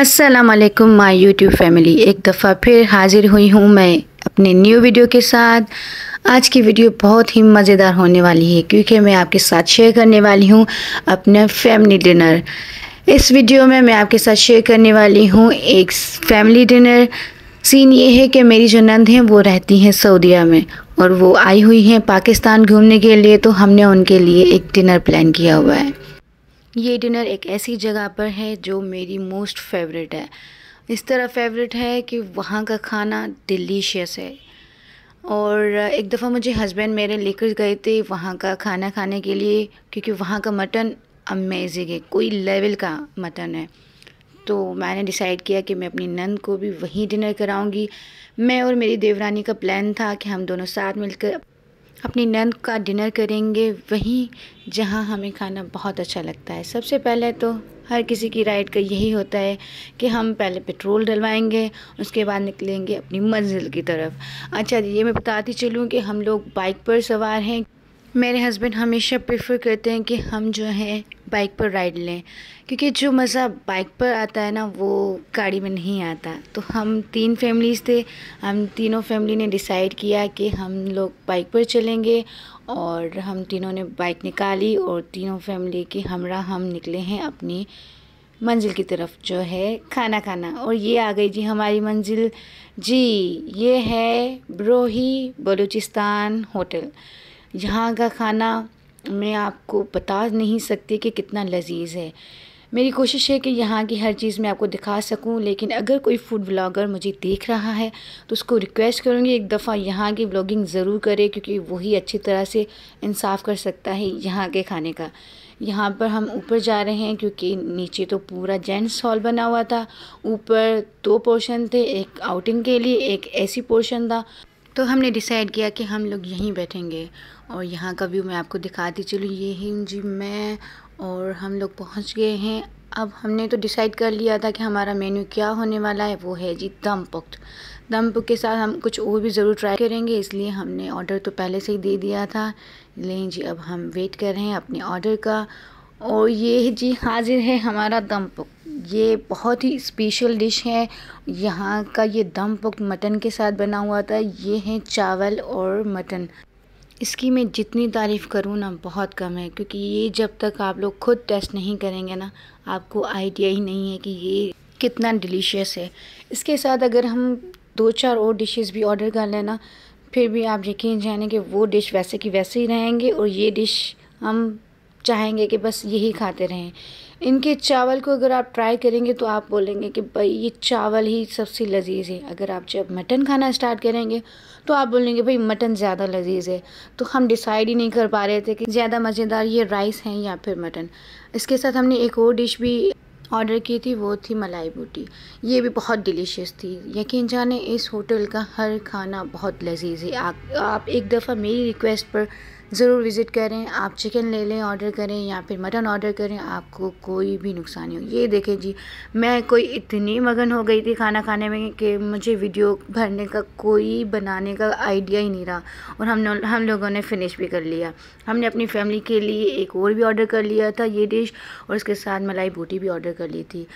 असलकम my YouTube family एक दफ़ा फिर हाज़िर हुई हूँ मैं अपने न्यू वीडियो के साथ आज की वीडियो बहुत ही मज़ेदार होने वाली है क्योंकि मैं आपके साथ शेयर करने वाली हूँ अपना फैमिली डिनर इस वीडियो में मैं आपके साथ शेयर करने वाली हूँ एक फैमिली डिनर सीन ये है कि मेरी जो नंद हैं वो रहती हैं सऊदीया में और वो आई हुई हैं पाकिस्तान घूमने के लिए तो हमने उनके लिए एक डिनर प्लान किया हुआ है ये डिनर एक ऐसी जगह पर है जो मेरी मोस्ट फेवरेट है इस तरह फेवरेट है कि वहाँ का खाना डिलीशियस है और एक दफ़ा मुझे हस्बैंड मेरे लेकर गए थे वहाँ का खाना खाने के लिए क्योंकि वहाँ का मटन अमेजिंग है कोई लेवल का मटन है तो मैंने डिसाइड किया कि मैं अपनी नंद को भी वहीं डिनर कराऊंगी मैं और मेरी देवरानी का प्लान था कि हम दोनों साथ मिलकर अपनी नंद का डिनर करेंगे वहीं जहां हमें खाना बहुत अच्छा लगता है सबसे पहले तो हर किसी की राइड का यही होता है कि हम पहले पेट्रोल डलवाएंगे उसके बाद निकलेंगे अपनी मंजिल की तरफ अच्छा ये मैं बताती चलूँ कि हम लोग बाइक पर सवार हैं मेरे हस्बैंड हमेशा प्रेफर करते हैं कि हम जो है बाइक पर राइड लें क्योंकि जो मज़ा बाइक पर आता है ना वो गाड़ी में नहीं आता तो हम तीन फैमिलीज़ थे हम तीनों फैमिली ने डिसाइड किया कि हम लोग बाइक पर चलेंगे और हम तीनों ने बाइक निकाली और तीनों फैमिली के हमरा हम निकले हैं अपनी मंजिल की तरफ जो है खाना खाना और ये आ गई जी हमारी मंजिल जी ये है ब्रोही बलूचिस्तान होटल यहाँ का खाना मैं आपको बता नहीं सकती कि कितना लजीज है मेरी कोशिश है कि यहाँ की हर चीज़ मैं आपको दिखा सकूँ लेकिन अगर कोई फूड ब्लॉगर मुझे देख रहा है तो उसको रिक्वेस्ट करूँगी एक दफ़ा यहाँ की ब्लॉगिंग ज़रूर करे क्योंकि वही अच्छी तरह से इंसाफ कर सकता है यहाँ के खाने का यहाँ पर हम ऊपर जा रहे हैं क्योंकि नीचे तो पूरा जेंट्स हॉल बना हुआ था ऊपर दो पोर्शन थे एक आउटिंग के लिए एक ऐसी पोर्शन था तो हमने डिसाइड किया कि हम लोग यहीं बैठेंगे और यहाँ का व्यू मैं आपको दिखाती चलूँ ये जी मैं और हम लोग पहुँच गए हैं अब हमने तो डिसाइड कर लिया था कि हमारा मेन्यू क्या होने वाला है वो है जी दम पुख्त दम पुख के साथ हम कुछ और भी ज़रूर ट्राई करेंगे इसलिए हमने ऑर्डर तो पहले से ही दे दिया था लेकिन जी अब हम वेट कर रहे हैं अपने ऑर्डर का और ये जी हाजिर है हमारा दम पुख्त ये बहुत ही स्पेशल डिश है यहाँ का ये दम पक मटन के साथ बना हुआ था ये है चावल और मटन इसकी मैं जितनी तारीफ़ करूँ ना बहुत कम है क्योंकि ये जब तक आप लोग खुद टेस्ट नहीं करेंगे ना आपको आइडिया ही नहीं है कि ये कितना डिलीशियस है इसके साथ अगर हम दो चार और डिशेस भी ऑर्डर कर लेना फिर भी आप यकीन जाने कि वो डिश वैसे की वैसे ही रहेंगे और ये डिश हम चाहेंगे कि बस यही खाते रहें इनके चावल को अगर आप ट्राई करेंगे तो आप बोलेंगे कि भाई ये चावल ही सबसे लजीज़ है अगर आप जब मटन खाना स्टार्ट करेंगे तो आप बोलेंगे भाई मटन ज़्यादा लजीज़ है तो हम डिसाइड ही नहीं कर पा रहे थे कि ज़्यादा मज़ेदार ये राइस हैं या फिर मटन इसके साथ हमने एक और डिश भी ऑर्डर की थी वो थी मलाई बूटी ये भी बहुत डिलीशियस थी यकीन जाने इस होटल का हर खाना बहुत लजीज है आप एक दफ़ा मेरी रिक्वेस्ट पर ज़रूर विज़िट करें आप चिकन ले लें ऑर्डर करें या फिर मटन ऑर्डर करें आपको कोई भी नुकसान नहीं हो ये देखें जी मैं कोई इतनी मगन हो गई थी खाना खाने में कि मुझे वीडियो भरने का कोई बनाने का आइडिया ही नहीं रहा और हम हम लोगों ने फिनिश भी कर लिया हमने अपनी फैमिली के लिए एक और भी ऑर्डर कर लिया था ये डिश और उसके साथ मलाई बूटी भी ऑर्डर कर ली थी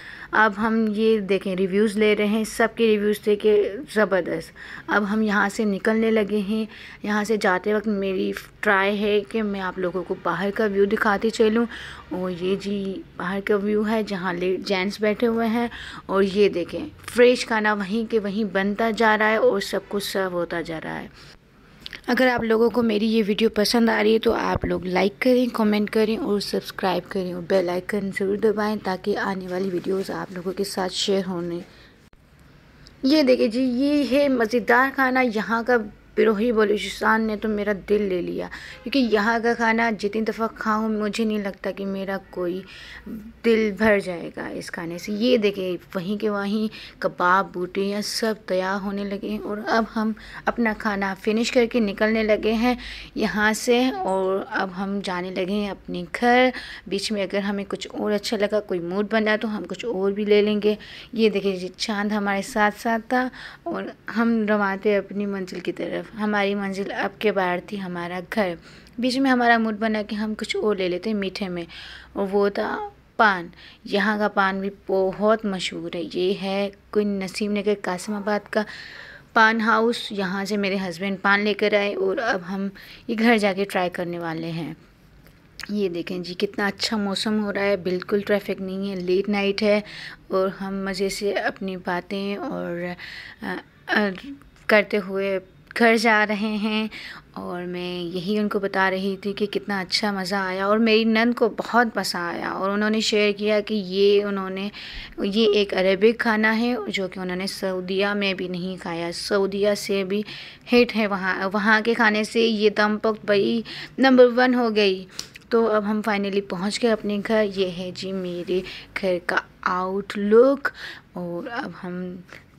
अब हम ये देखें रिव्यूज़ ले रहे हैं सबके रिव्यूज़ थे कि ज़बरदस्त अब हम यहाँ से निकलने लगे हैं यहाँ से जाते वक्त मेरी ट्राई ट्राई है कि मैं आप लोगों को बाहर का व्यू दिखाती चलूँ और ये जी बाहर का व्यू है जहाँ ले जेंट्स बैठे हुए हैं और ये देखें फ्रेश खाना वहीं के वहीं बनता जा रहा है और सब कुछ सर्व होता जा रहा है अगर आप लोगों को मेरी ये वीडियो पसंद आ रही है तो आप लोग लाइक करें कमेंट करें और सब्सक्राइब करें और बेल आइकन ज़रूर दबाएं ताकि आने वाली वीडियोस आप लोगों के साथ शेयर होने ये देखिए जी ये है मज़ेदार खाना यहाँ का पिरोही बलूचिस्तान ने तो मेरा दिल ले लिया क्योंकि यहाँ का खाना जितनी दफ़ा खाऊँ मुझे नहीं लगता कि मेरा कोई दिल भर जाएगा इस खाने से ये देखें वहीं के वहीं कबाब बूटियाँ सब तैयार होने लगे हैं और अब हम अपना खाना फिनिश करके निकलने लगे हैं यहाँ से और अब हम जाने लगे हैं अपने घर बीच में अगर हमें कुछ और अच्छा लगा कोई मूड बना तो हम कुछ और भी ले लेंगे ये देखिए चांद हमारे साथ साथ था और हम रवाते अपनी मंजिल की तरफ तरफ हमारी मंजिल अब के बाहर थी हमारा घर बीच में हमारा मूड बना कि हम कुछ और ले लेते मीठे में और वो था पान यहाँ का पान भी बहुत मशहूर है ये है कोई नसीम नगर कासिमाबाद का पान हाउस यहाँ से मेरे हस्बैंड पान लेकर आए और अब हम ये घर जाके ट्राई करने वाले हैं ये देखें जी कितना अच्छा मौसम हो रहा है बिल्कुल ट्रैफिक नहीं है लेट नाइट है और हम मज़े से अपनी बातें और, और करते हुए घर जा रहे हैं और मैं यही उनको बता रही थी कि कितना अच्छा मज़ा आया और मेरी नंद को बहुत मज़ा आया और उन्होंने शेयर किया कि ये उन्होंने ये एक अरेबिक खाना है जो कि उन्होंने सऊदिया में भी नहीं खाया सऊदिया से भी हिट है वहाँ वहाँ के खाने से ये दम पक बड़ी नंबर वन हो गई तो अब हम फाइनली पहुँच गए अपने घर ये है जी मेरे घर का आउटलुक और अब हम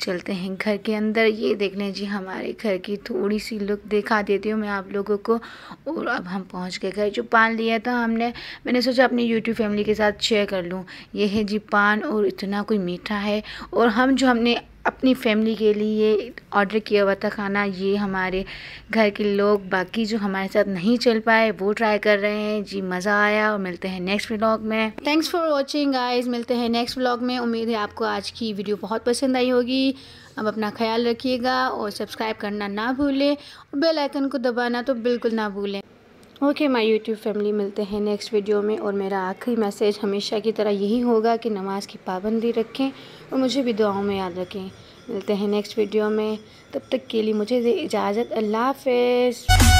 चलते हैं घर के अंदर ये देख लें जी हमारे घर की थोड़ी सी लुक दिखा देती हूँ मैं आप लोगों को और अब हम पहुँच गए घर जो पान लिया था हमने मैंने सोचा अपनी यूट्यूब फैमिली के साथ शेयर कर लूँ ये है जी पान और इतना कोई मीठा है और हम जो हमने अपनी फैमिली के लिए ऑर्डर किया हुआ था खाना ये हमारे घर के लोग बाकी जो हमारे साथ नहीं चल पाए वो ट्राई कर रहे हैं जी मज़ा आया और मिलते हैं नेक्स्ट व्लॉग में थैंक्स फॉर वॉचिंग आइज मिलते हैं नेक्स्ट व्लॉग में उम्मीद है आपको आज की वीडियो बहुत पसंद आई होगी अब अपना ख्याल रखिएगा और सब्सक्राइब करना ना भूलें और बेल आइकन को दबाना तो बिल्कुल ना भूलें ओके माय यूट्यूब फैमिली मिलते हैं नेक्स्ट वीडियो में और मेरा आखिरी मैसेज हमेशा की तरह यही होगा कि नमाज़ की पाबंदी रखें और मुझे भी दुआओं में याद रखें मिलते हैं नेक्स्ट वीडियो में तब तक के लिए मुझे इजाज़त अल्लाह हाफ